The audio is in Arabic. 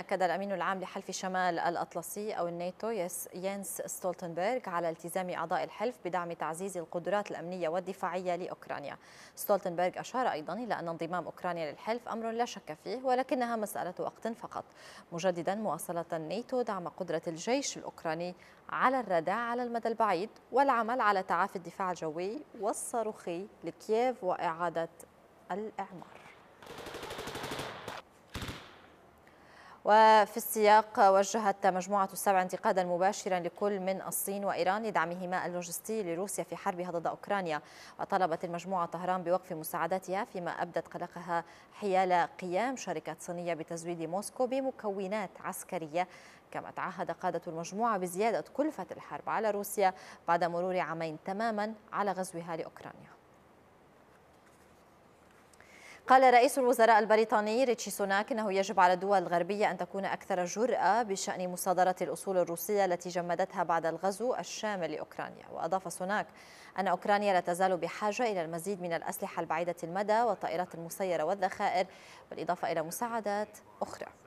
أكد الأمين العام لحلف شمال الأطلسي أو الناتو يانس ستولتنبرغ على التزام أعضاء الحلف بدعم تعزيز القدرات الأمنية والدفاعية لأوكرانيا ستولتنبرغ أشار أيضا إلى أن انضمام أوكرانيا للحلف أمر لا شك فيه ولكنها مسألة وقت فقط مجددا مواصلة الناتو دعم قدرة الجيش الأوكراني على الردع على المدى البعيد والعمل على تعافي الدفاع الجوي والصاروخي لكييف وإعادة الإعمار وفي السياق وجهت مجموعة السبع انتقادا مباشرا لكل من الصين وإيران لدعمهما اللوجستي لروسيا في حربها ضد أوكرانيا وطلبت المجموعة طهران بوقف مساعدتها فيما أبدت قلقها حيال قيام شركة صينية بتزويد موسكو بمكونات عسكرية كما تعهد قادة المجموعة بزيادة كلفة الحرب على روسيا بعد مرور عامين تماما على غزوها لأوكرانيا قال رئيس الوزراء البريطاني ريتشي سوناك انه يجب على الدول الغربيه ان تكون اكثر جراه بشان مصادره الاصول الروسيه التي جمدتها بعد الغزو الشامل لاوكرانيا، واضاف سوناك ان اوكرانيا لا تزال بحاجه الى المزيد من الاسلحه البعيده المدى والطائرات المسيره والذخائر بالاضافه الى مساعدات اخرى.